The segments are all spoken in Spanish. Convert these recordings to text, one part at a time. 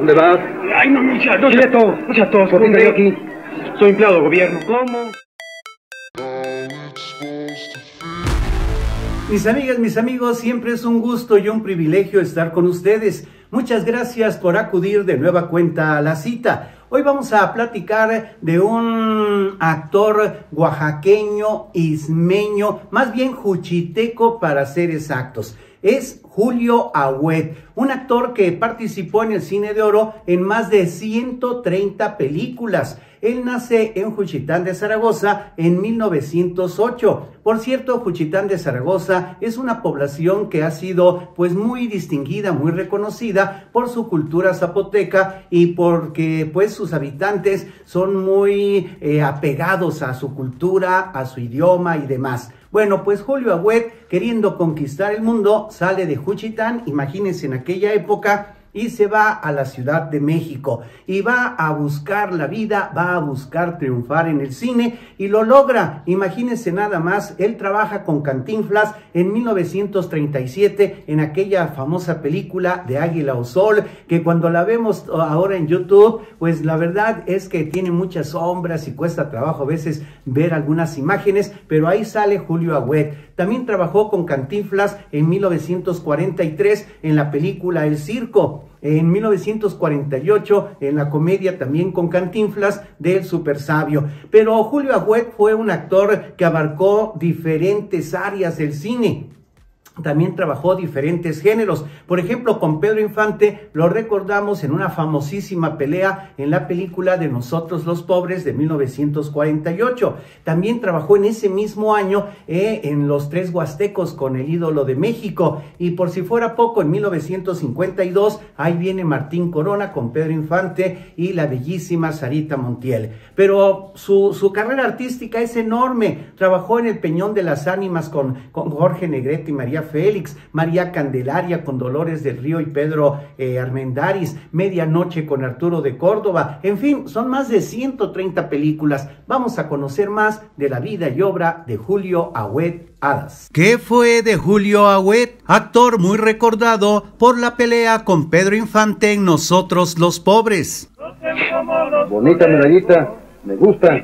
¿Dónde vas? Ay, no, no, ya, no, todo, aquí? Soy empleado de gobierno. ¿Cómo? Mis amigas, mis amigos, siempre es un gusto y un privilegio estar con ustedes. Muchas gracias por acudir de nueva cuenta a la cita. Hoy vamos a platicar de un actor oaxaqueño, ismeño, más bien juchiteco para ser exactos es Julio Agüed, un actor que participó en el cine de oro en más de 130 películas. Él nace en Juchitán de Zaragoza en 1908. Por cierto, Juchitán de Zaragoza es una población que ha sido pues muy distinguida, muy reconocida por su cultura zapoteca y porque pues sus habitantes son muy eh, apegados a su cultura, a su idioma y demás. Bueno, pues Julio Agüed, queriendo conquistar el mundo, sale de Juchitán, imagínense en aquella época, y se va a la Ciudad de México y va a buscar la vida, va a buscar triunfar en el cine y lo logra. Imagínense nada más, él trabaja con Cantinflas en 1937 en aquella famosa película de Águila o Sol, que cuando la vemos oh, ahora en YouTube, pues la verdad es que tiene muchas sombras y cuesta trabajo a veces ver algunas imágenes, pero ahí sale Julio Agüet. También trabajó con Cantinflas en 1943 en la película El Circo en 1948, en la comedia también con Cantinflas del Super Sabio. Pero Julio Agüet fue un actor que abarcó diferentes áreas del cine. También trabajó diferentes géneros. Por ejemplo, con Pedro Infante lo recordamos en una famosísima pelea en la película de Nosotros los Pobres de 1948. También trabajó en ese mismo año eh, en Los Tres Huastecos con el ídolo de México. Y por si fuera poco, en 1952 ahí viene Martín Corona con Pedro Infante y la bellísima Sarita Montiel. Pero su, carrera artística es enorme. Trabajó en El Peñón de las Ánimas con, con Jorge Negrete y María Félix, María Candelaria con Dolores del Río y Pedro eh, armendáriz Medianoche con Arturo de Córdoba, en fin, son más de 130 películas. Vamos a conocer más de la vida y obra de Julio Agüet Hadas. ¿Qué fue de Julio Agüet? Actor muy recordado por la pelea con Pedro Infante en Nosotros los Pobres. Bonita medallita, me gusta.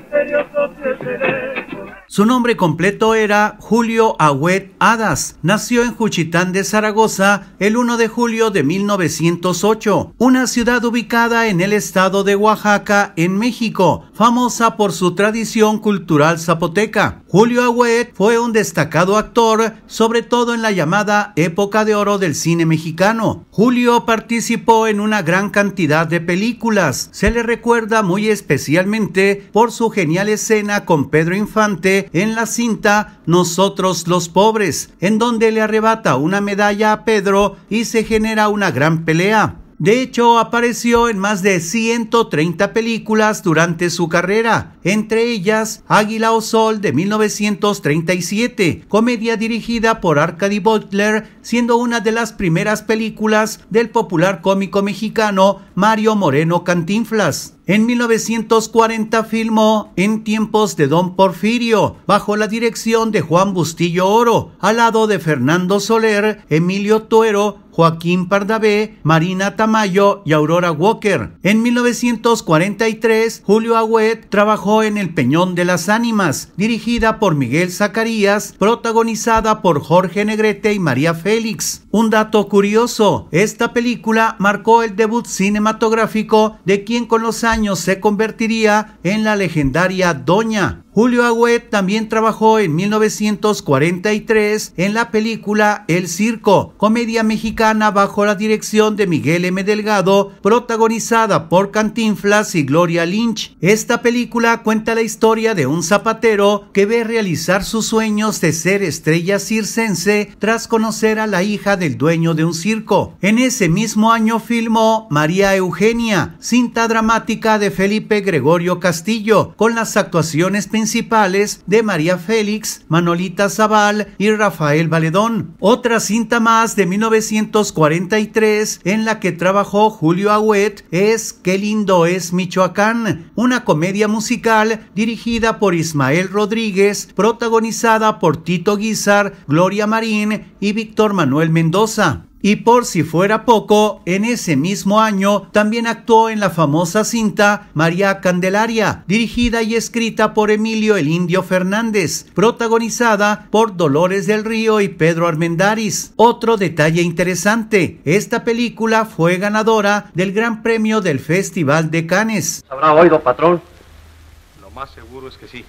Su nombre completo era Julio Agüet Hadas. Nació en Juchitán de Zaragoza el 1 de julio de 1908, una ciudad ubicada en el estado de Oaxaca, en México famosa por su tradición cultural zapoteca. Julio Agüet fue un destacado actor, sobre todo en la llamada época de oro del cine mexicano. Julio participó en una gran cantidad de películas. Se le recuerda muy especialmente por su genial escena con Pedro Infante en la cinta Nosotros los Pobres, en donde le arrebata una medalla a Pedro y se genera una gran pelea. De hecho, apareció en más de 130 películas durante su carrera, entre ellas Águila o Sol de 1937, comedia dirigida por Arcadi Butler, siendo una de las primeras películas del popular cómico mexicano Mario Moreno Cantinflas. En 1940 filmó En tiempos de Don Porfirio, bajo la dirección de Juan Bustillo Oro, al lado de Fernando Soler, Emilio Tuero, Joaquín Pardavé, Marina Tamayo y Aurora Walker. En 1943, Julio Agüet trabajó en el Peñón de las Ánimas, dirigida por Miguel Zacarías, protagonizada por Jorge Negrete y María Félix. Un dato curioso, esta película marcó el debut cinematográfico de quien con los años se convertiría en la legendaria Doña, Julio Agüet también trabajó en 1943 en la película El Circo, comedia mexicana bajo la dirección de Miguel M. Delgado, protagonizada por Cantinflas y Gloria Lynch. Esta película cuenta la historia de un zapatero que ve realizar sus sueños de ser estrella circense tras conocer a la hija del dueño de un circo. En ese mismo año filmó María Eugenia, cinta dramática de Felipe Gregorio Castillo, con las actuaciones principales principales de María Félix, Manolita Zaval y Rafael Valedón. Otra cinta más de 1943 en la que trabajó Julio Agüet es Qué lindo es Michoacán, una comedia musical dirigida por Ismael Rodríguez, protagonizada por Tito Guizar, Gloria Marín y Víctor Manuel Mendoza. Y por si fuera poco, en ese mismo año también actuó en la famosa cinta María Candelaria, dirigida y escrita por Emilio el Indio Fernández, protagonizada por Dolores del Río y Pedro Armendáriz. Otro detalle interesante, esta película fue ganadora del Gran Premio del Festival de Cannes. ¿Habrá oído, patrón? Lo más seguro es que sí.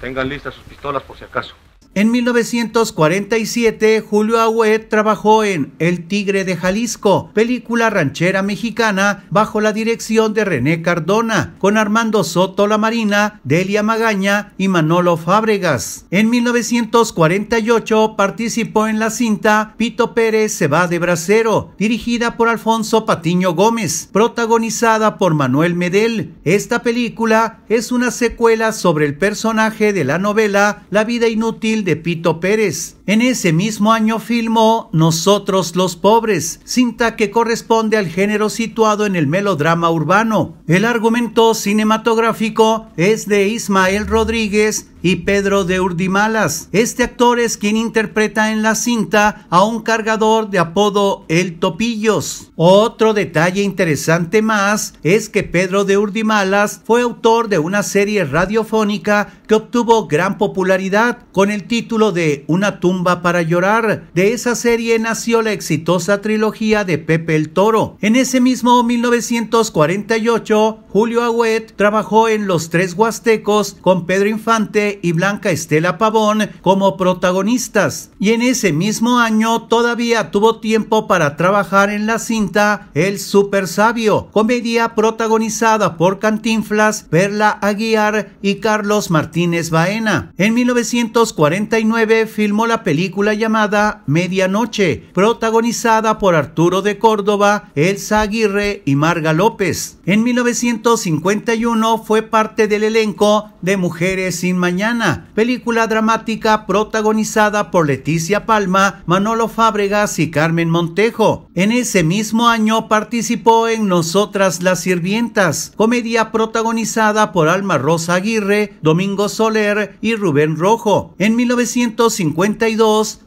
Tengan listas sus pistolas por si acaso. En 1947, Julio Agüed trabajó en El Tigre de Jalisco, película ranchera mexicana bajo la dirección de René Cardona, con Armando Soto La Marina, Delia Magaña y Manolo Fábregas. En 1948 participó en la cinta Pito Pérez se va de brasero, dirigida por Alfonso Patiño Gómez, protagonizada por Manuel Medel. Esta película es una secuela sobre el personaje de la novela La vida inútil de Pito Pérez. En ese mismo año filmó Nosotros los pobres, cinta que corresponde al género situado en el melodrama urbano. El argumento cinematográfico es de Ismael Rodríguez y Pedro de Urdimalas. Este actor es quien interpreta en la cinta a un cargador de apodo El Topillos. Otro detalle interesante más es que Pedro de Urdimalas fue autor de una serie radiofónica que obtuvo gran popularidad con el título de Una tumba para Llorar. De esa serie nació la exitosa trilogía de Pepe el Toro. En ese mismo 1948, Julio Agüet trabajó en Los Tres Huastecos con Pedro Infante y Blanca Estela Pavón como protagonistas. Y en ese mismo año todavía tuvo tiempo para trabajar en la cinta El Super Sabio, comedia protagonizada por Cantinflas, Perla Aguiar y Carlos Martínez Baena. En 1949 filmó la película llamada Medianoche, protagonizada por Arturo de Córdoba, Elsa Aguirre y Marga López. En 1951 fue parte del elenco de Mujeres sin Mañana, película dramática protagonizada por Leticia Palma, Manolo Fábregas y Carmen Montejo. En ese mismo año participó en Nosotras las Sirvientas, comedia protagonizada por Alma Rosa Aguirre, Domingo Soler y Rubén Rojo. En 1951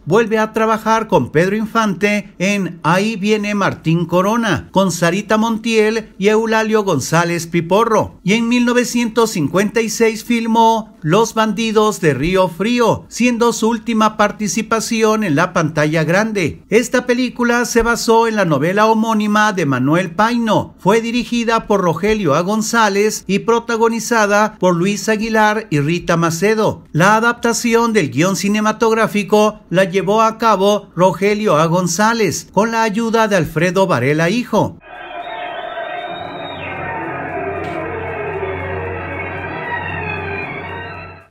vuelve a trabajar con Pedro Infante en Ahí viene Martín Corona, con Sarita Montiel y Eulalio González Piporro. Y en 1956 filmó Los bandidos de Río Frío, siendo su última participación en la pantalla grande. Esta película se basó en la novela homónima de Manuel Paino, fue dirigida por Rogelio A. González y protagonizada por Luis Aguilar y Rita Macedo. La adaptación del guión cinematográfico la llevó a cabo Rogelio A. González con la ayuda de Alfredo Varela Hijo.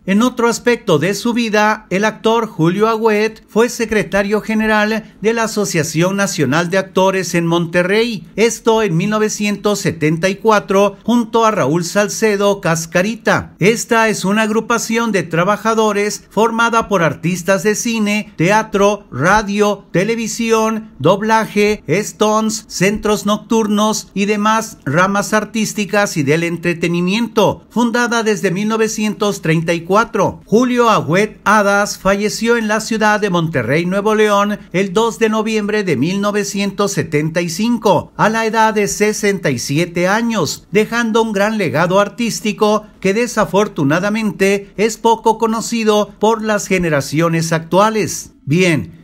En otro aspecto de su vida, el actor Julio Agüet fue secretario general de la Asociación Nacional de Actores en Monterrey, esto en 1974, junto a Raúl Salcedo Cascarita. Esta es una agrupación de trabajadores formada por artistas de cine, teatro, radio, televisión, doblaje, stones, centros nocturnos y demás ramas artísticas y del entretenimiento, fundada desde 1934 Julio Agüet Hadas falleció en la ciudad de Monterrey, Nuevo León, el 2 de noviembre de 1975, a la edad de 67 años, dejando un gran legado artístico que desafortunadamente es poco conocido por las generaciones actuales. Bien,